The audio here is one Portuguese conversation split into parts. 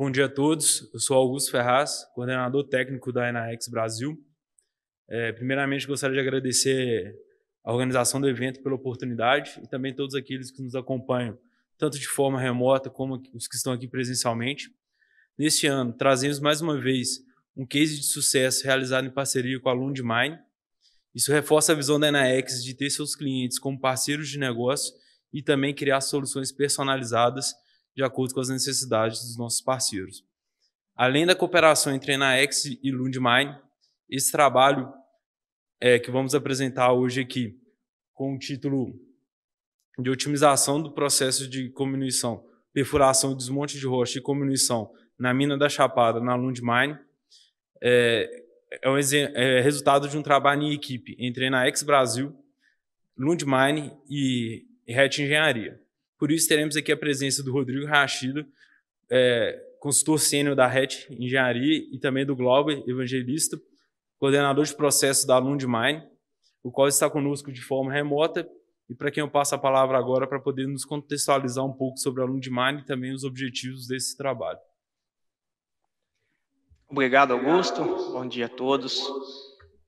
Bom dia a todos. Eu sou Augusto Ferraz, coordenador técnico da Enaex Brasil. É, primeiramente, gostaria de agradecer a organização do evento pela oportunidade e também todos aqueles que nos acompanham, tanto de forma remota como os que estão aqui presencialmente. Neste ano, trazemos mais uma vez um case de sucesso realizado em parceria com a Lundmine. Isso reforça a visão da Enaex de ter seus clientes como parceiros de negócio e também criar soluções personalizadas de acordo com as necessidades dos nossos parceiros. Além da cooperação entre Enaex e Lundmine, esse trabalho é, que vamos apresentar hoje aqui, com o título de otimização do processo de comunição, perfuração, e desmonte de rocha e comunição na mina da Chapada, na Lundmine, é, é, um, é resultado de um trabalho em equipe entre Enaex Brasil, Lundmine e Ret Engenharia. Por isso, teremos aqui a presença do Rodrigo Rachido, é, consultor sênior da RET Engenharia e também do Glauber Evangelista, coordenador de processo da Lundmine, o qual está conosco de forma remota e para quem eu passo a palavra agora para poder nos contextualizar um pouco sobre a Lundmine e também os objetivos desse trabalho. Obrigado, Augusto. Bom dia a todos.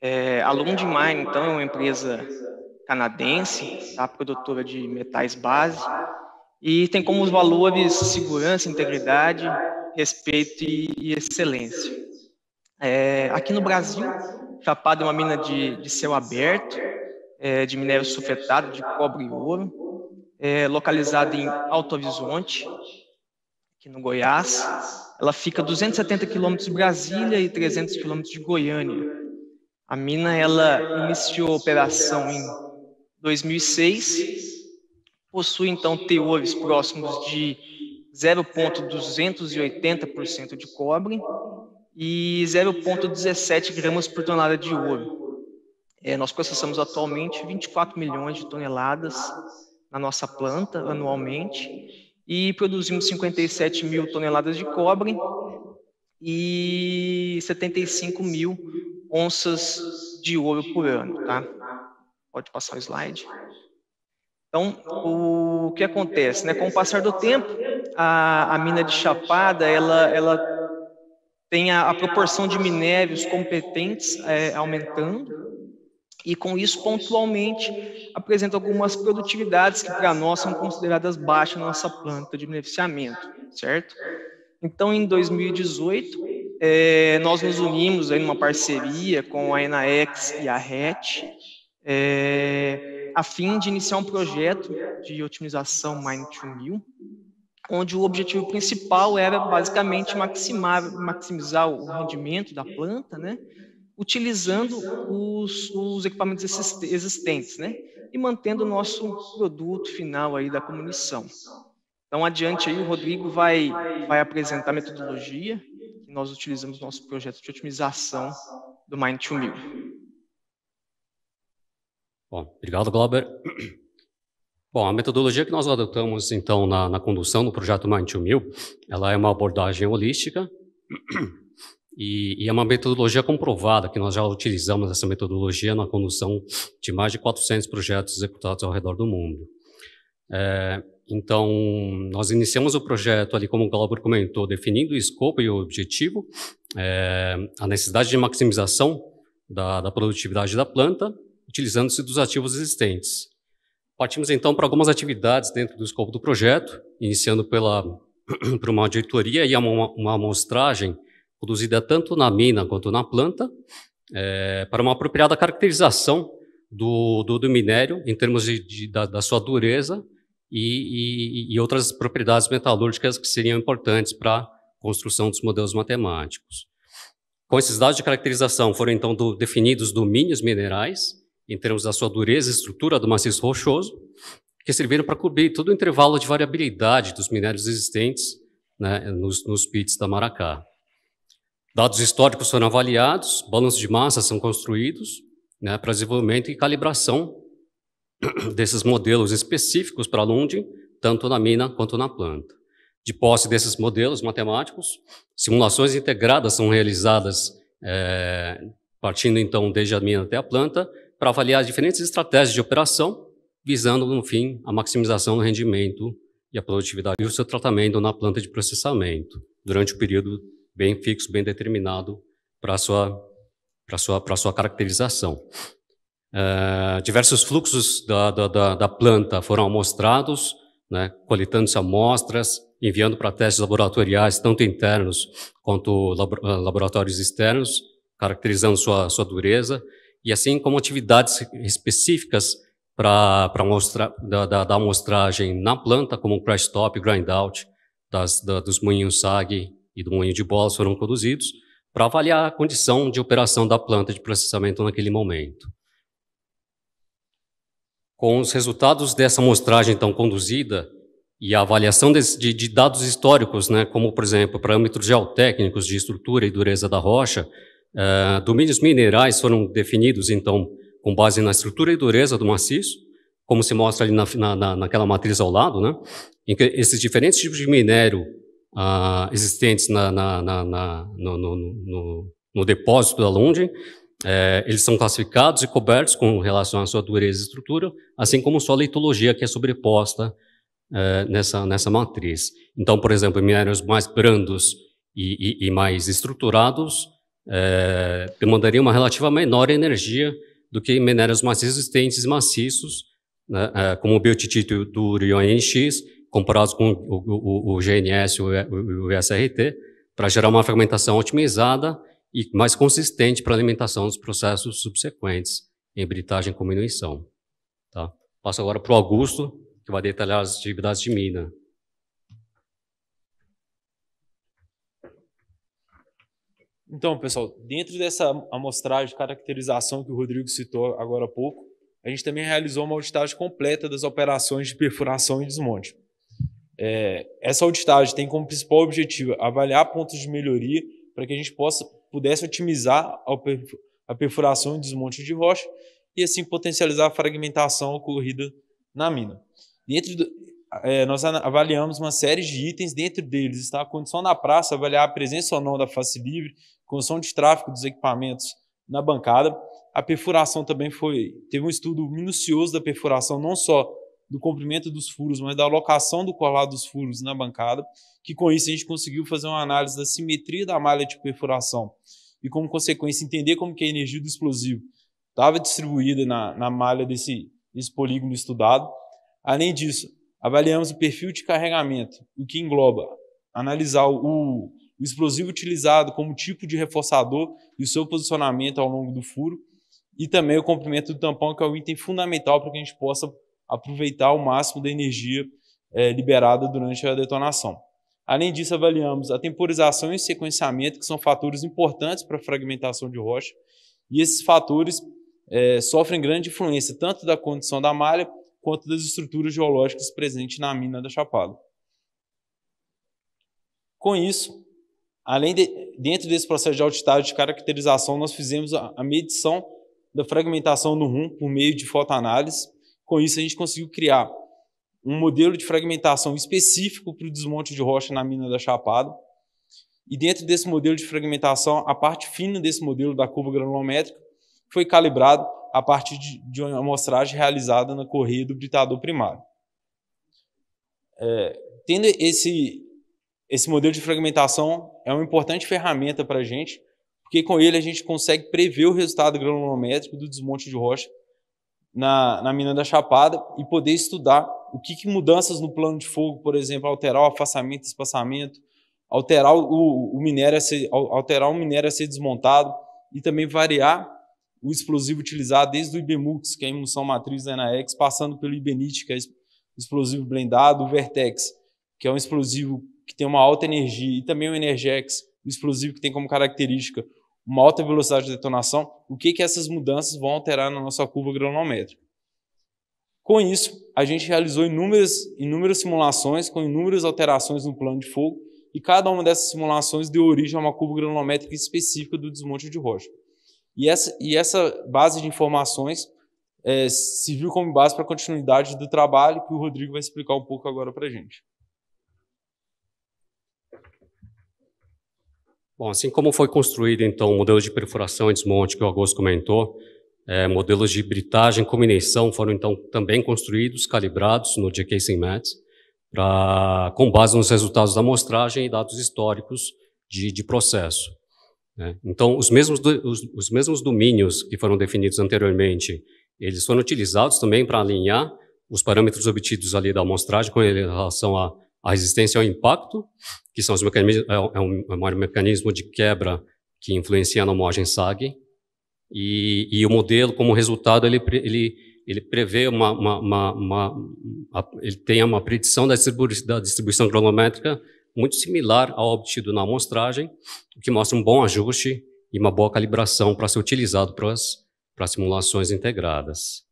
É, a Lundmine, então, é uma empresa canadense, tá? produtora de metais base, e tem como valores segurança, integridade, respeito e, excelência. É, aqui no Brasil, Chapada é uma mina de, de céu aberto, é, de minério sulfetado, de cobre e ouro, é, localizada em Alto Horizonte, aqui no Goiás. Ela fica a 270 quilômetros de Brasília e 300 quilômetros de Goiânia. A mina ela iniciou a operação em 2006 possui então teores próximos de 0,280% de cobre e 0,17 gramas por tonelada de ouro. É, nós processamos atualmente 24 milhões de toneladas na nossa planta anualmente e produzimos 57 mil toneladas de cobre e 75 mil onças de ouro por ano. Tá? Pode passar o slide. Então, o que acontece? Né? Com o passar do tempo, a, a mina de Chapada, ela, ela tem a, a, proporção de minérios competentes é, aumentando, e com isso, pontualmente, apresenta algumas produtividades que para nós são consideradas baixas na nossa planta de beneficiamento, certo? Então, em 2018, é, nós nos unimos em uma parceria com a ENAEX e a RET, é, a fim de iniciar um projeto de otimização Mine 2000, onde o objetivo principal era basicamente maximar, maximizar o rendimento da planta, né? utilizando os, os equipamentos existentes, né? e mantendo o nosso produto final aí da comunição. Então, adiante aí, o Rodrigo vai, vai apresentar a metodologia que nós utilizamos no nosso projeto de otimização do Mind 2000. Bom, obrigado, Glauber. Bom, a metodologia que nós adotamos, então, na, na condução do projeto Mind 2000, Mil, ela é uma abordagem holística e, e, é uma metodologia comprovada, que nós já utilizamos essa metodologia na condução de mais de 400 projetos executados ao redor do mundo. É, então, nós iniciamos o projeto ali, como o Glauber comentou, definindo o escopo e o objetivo, é, a necessidade de maximização da, da produtividade da planta utilizando-se dos ativos existentes. Partimos então para algumas atividades dentro do escopo do projeto, iniciando pela, por uma auditoria e uma, uma amostragem produzida tanto na mina quanto na planta, é, para uma apropriada caracterização do, do, do minério em termos de, de da, da, sua dureza e, e, e outras propriedades metalúrgicas que seriam importantes para a construção dos modelos matemáticos. Com esses dados de caracterização foram então do, definidos domínios minerais, em termos da sua dureza e estrutura do maciço rochoso, que serviram para cobrir todo o intervalo de variabilidade dos minérios existentes né, nos, nos pits da Maracá. Dados históricos foram avaliados, balanços de massa são construídos né, para desenvolvimento e calibração desses modelos específicos para Lundin, tanto na mina quanto na planta. De posse desses modelos matemáticos, simulações integradas são realizadas, é, partindo então desde a mina até a planta, para avaliar as diferentes estratégias de operação, visando, no fim, a maximização do rendimento e a produtividade e o seu tratamento na planta de processamento, durante o um período bem fixo, bem determinado para a sua, para sua, para sua caracterização. Uh, diversos fluxos da, da, da, planta foram amostrados, né, coletando-se amostras, enviando para testes laboratoriais, tanto internos quanto eh, laboratórios externos, caracterizando sua, sua dureza, e assim como atividades específicas para da, da, da amostragem na planta, como o crash top, grind out, das, da, dos moinhos SAG e do moinho de bolas foram produzidos, para avaliar a condição de operação da planta de processamento naquele momento. Com os resultados dessa amostragem então conduzida e a avaliação de, de, de dados históricos, né, como por exemplo parâmetros geotécnicos de estrutura e dureza da rocha, Uh, domínios minerais foram definidos, então, com base na estrutura e dureza do maciço, como se mostra ali na, na, naquela matriz ao lado, né? em que esses diferentes tipos de minério uh, existentes na, na no, no, no, no, depósito da Lundin, eh, eles são classificados e cobertos com relação à sua dureza e estrutura, assim como sua leitologia que é sobreposta eh, nessa, nessa matriz. Então, por exemplo, minérios mais brandos e, e, e mais estruturados é, demandaria uma relativa menor energia do que minérios mais resistentes e maciços, né, é, como o biotitito do NX, comparados com o, o, o GNS e o, o SRT, para gerar uma fragmentação otimizada e mais consistente para a alimentação dos processos subsequentes, em britagem com minuição. Tá? Passo agora para o Augusto, que vai detalhar as atividades de mina. Então, pessoal, dentro dessa amostragem de caracterização que o Rodrigo citou agora há pouco, a gente também realizou uma auditagem completa das operações de perfuração e desmonte. É, essa auditagem tem como principal objetivo avaliar pontos de melhoria para que a gente possa, pudesse otimizar a perfuração e desmonte de rocha e assim potencializar a fragmentação ocorrida na mina. Dentro do, é, nós avaliamos uma série de itens, dentro deles está a condição da praça, avaliar a presença ou não da face livre, condição de tráfego dos equipamentos na bancada. A perfuração também foi. Teve um estudo minucioso da perfuração, não só do comprimento dos furos, mas da alocação do colado dos furos na bancada, que com isso a gente conseguiu fazer uma análise da simetria da malha de perfuração e, como consequência, entender como que a energia do explosivo estava distribuída na, na malha desse, desse polígono estudado. Além disso, avaliamos o perfil de carregamento, o que engloba analisar o, o explosivo utilizado como tipo de reforçador e o seu posicionamento ao longo do furo, e também o comprimento do tampão, que é um item fundamental para que a gente possa aproveitar o máximo da energia é, liberada durante a detonação. Além disso, avaliamos a temporização e o sequenciamento, que são fatores importantes para a fragmentação de rocha, e esses fatores é, sofrem grande influência tanto da condição da malha quanto das estruturas geológicas presentes na mina da Chapada. Com isso, Além de, dentro desse processo de auditagem de caracterização, nós fizemos a, a medição da fragmentação do rum por meio de fotoanálise. Com isso, a gente conseguiu criar um modelo de fragmentação específico para o desmonte de rocha na mina da Chapada. E dentro desse modelo de fragmentação, a parte fina desse modelo da curva granulométrica foi calibrado a partir de, uma amostragem realizada na correia do britador primário. É, tendo esse esse modelo de fragmentação é uma importante ferramenta para a gente, porque com ele a gente consegue prever o resultado granulométrico do desmonte de rocha na, na mina da Chapada e poder estudar o que, que mudanças no plano de fogo, por exemplo, alterar o afastamento, espaçamento, alterar o, o minério a ser, alterar o minério a ser desmontado e também variar o explosivo utilizado desde o IBMUX, que é a emulsão matriz da Enaex, passando pelo IBENIT, que é explosivo blendado, o Vertex, que é um explosivo que tem uma alta energia, e também o Energex, o explosivo que tem como característica uma alta velocidade de detonação, o que, que essas mudanças vão alterar na nossa curva granulométrica. Com isso, a gente realizou inúmeras, inúmeras simulações com inúmeras alterações no plano de fogo e cada uma dessas simulações deu origem a uma curva granulométrica específica do desmonte de rocha. E essa, e essa base de informações é, serviu como base para a continuidade do trabalho que o Rodrigo vai explicar um pouco agora para a gente. Bom, assim como foi construído, então, modelos de perfuração e desmonte que o Augusto comentou, é, modelos de britagem, combinação foram, então, também construídos, calibrados no GK SIMAT, com base nos resultados da amostragem e dados históricos de, de processo. Né? Então, os mesmos, os, os mesmos domínios que foram definidos anteriormente, eles foram utilizados também para alinhar os parâmetros obtidos ali da amostragem com relação a a resistência ao impacto, que são os mecanismos, é, um, é um mecanismo de quebra que influencia na homogem SAG, e, e, o modelo, como resultado, ele, ele, ele prevê uma, uma, uma, uma ele tem uma predição da, distribuição, da distribuição cronométrica muito similar ao obtido na amostragem, o que mostra um bom ajuste e uma boa calibração para ser utilizado para as para simulações integradas.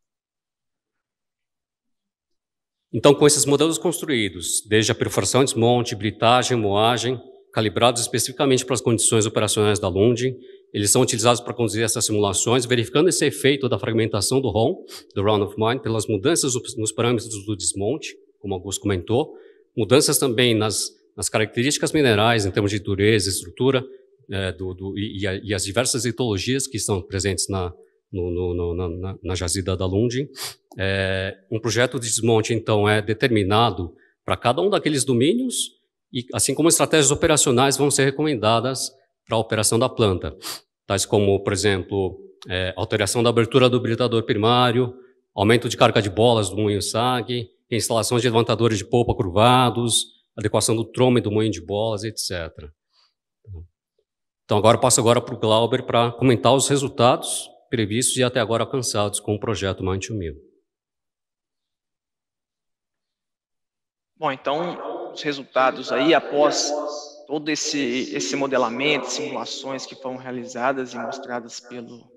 Então, com esses modelos construídos, desde a perfuração, desmonte, britagem, moagem, calibrados especificamente para as condições operacionais da Lundin, eles são utilizados para conduzir essas simulações, verificando esse efeito da fragmentação do ROM, do Round of Mine, pelas mudanças nos parâmetros do desmonte, como Augusto comentou, mudanças também nas, nas características minerais, em termos de dureza, estrutura, é, do, do, e, e, as diversas etologias que estão presentes na, no, no, no, na, na, jazida da Lundin. É, um projeto de desmonte, então, é determinado para cada um daqueles domínios, e assim como estratégias operacionais vão ser recomendadas para a operação da planta, tais como, por exemplo, é, alteração da abertura do britador primário, aumento de carga de bolas do moinho SAG, instalações de levantadores de polpa curvados, adequação do trome do moinho de bolas, etc. Então agora passo agora para o Glauber para comentar os resultados previstos e até agora alcançados com o projeto Mante Humil. Bom, então, os resultados aí, após todo esse, esse modelamento, simulações que foram realizadas e mostradas pelo,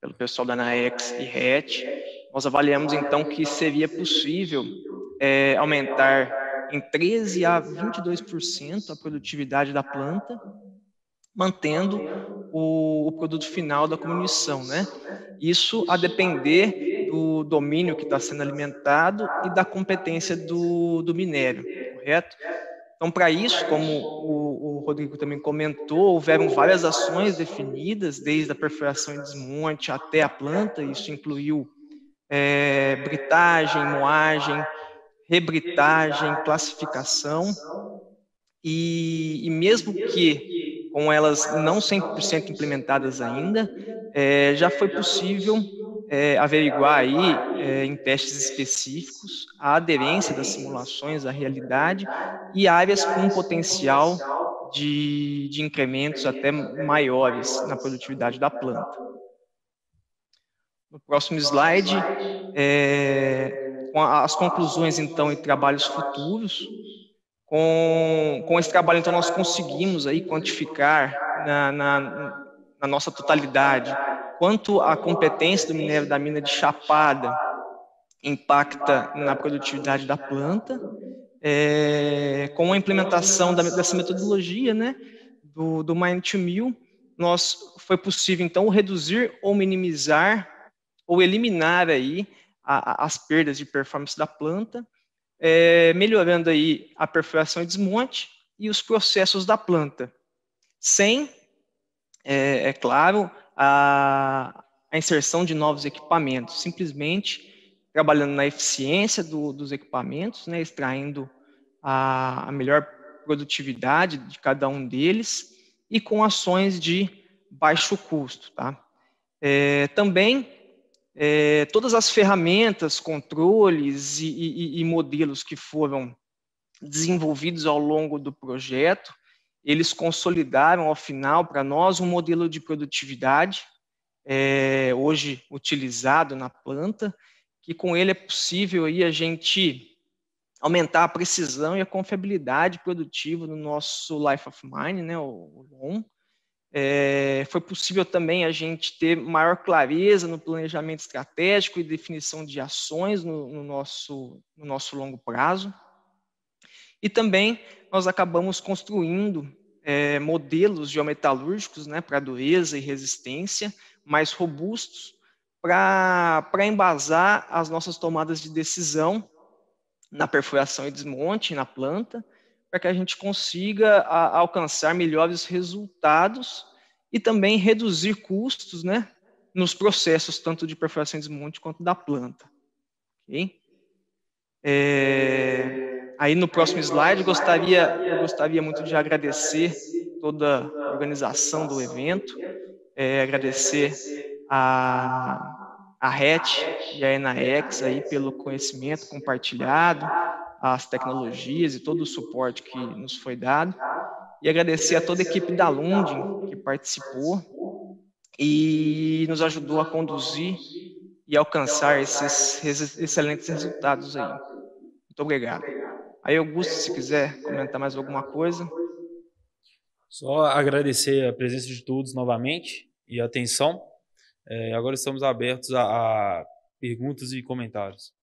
pelo pessoal da ANAEX e RET, nós avaliamos então que seria possível é, aumentar em 13 a 22% a produtividade da planta mantendo o, o produto final da comunuição, né? Isso a depender do domínio que está sendo alimentado e da competência do, do minério, correto? Então, para isso, como o, o, Rodrigo também comentou, houveram várias ações definidas, desde a perfuração e desmonte até a planta, isso incluiu é, britagem, moagem, rebritagem, classificação, e, e mesmo que com elas não 100% implementadas ainda, é, já foi possível é, averiguar aí, é, em testes específicos, a aderência das simulações à realidade e áreas com potencial de, de incrementos até maiores na produtividade da planta. No próximo slide, é, as conclusões, então, e trabalhos futuros com, com esse trabalho, então, nós conseguimos aí quantificar na, na, na nossa totalidade quanto a competência do minério da mina de chapada impacta na produtividade da planta, é, com a implementação da, dessa metodologia, né, do, do Mine to Mill, nós foi possível então reduzir ou minimizar ou eliminar aí a, a, as perdas de performance da planta é, melhorando aí a perfuração e desmonte e os processos da planta, sem, é, é claro, a, a, inserção de novos equipamentos, simplesmente trabalhando na eficiência do, dos equipamentos, né, extraindo a, a melhor produtividade de cada um deles e com ações de baixo custo. Tá? É, também é, todas as ferramentas, controles e, e, e modelos que foram desenvolvidos ao longo do projeto, eles consolidaram ao final para nós um modelo de produtividade é, hoje utilizado na planta, que com ele é possível aí a gente aumentar a precisão e a confiabilidade produtiva do nosso Life of Mine, né, o LOM, é, foi possível também a gente ter maior clareza no planejamento estratégico e definição de ações no, no, nosso, no nosso longo prazo. E também nós acabamos construindo é, modelos geometalúrgicos né, para dureza e resistência mais robustos para embasar as nossas tomadas de decisão na perfuração e desmonte na planta para que a gente consiga a, alcançar melhores resultados e também reduzir custos né, nos processos tanto de perfuração e desmonte quanto da planta. Okay? É, aí no próximo slide gostaria, eu gostaria muito de agradecer toda a organização do evento, é, agradecer a, a RET e a ENAEX aí pelo conhecimento compartilhado, as tecnologias e todo o suporte que nos foi dado. E agradecer a toda a equipe da Lundin que participou e nos ajudou a conduzir e alcançar esses, excelentes resultados aí. Muito obrigado. Aí, Augusto, se quiser comentar mais alguma coisa. Só agradecer a presença de todos novamente e a atenção. É, agora estamos abertos a, a perguntas e comentários.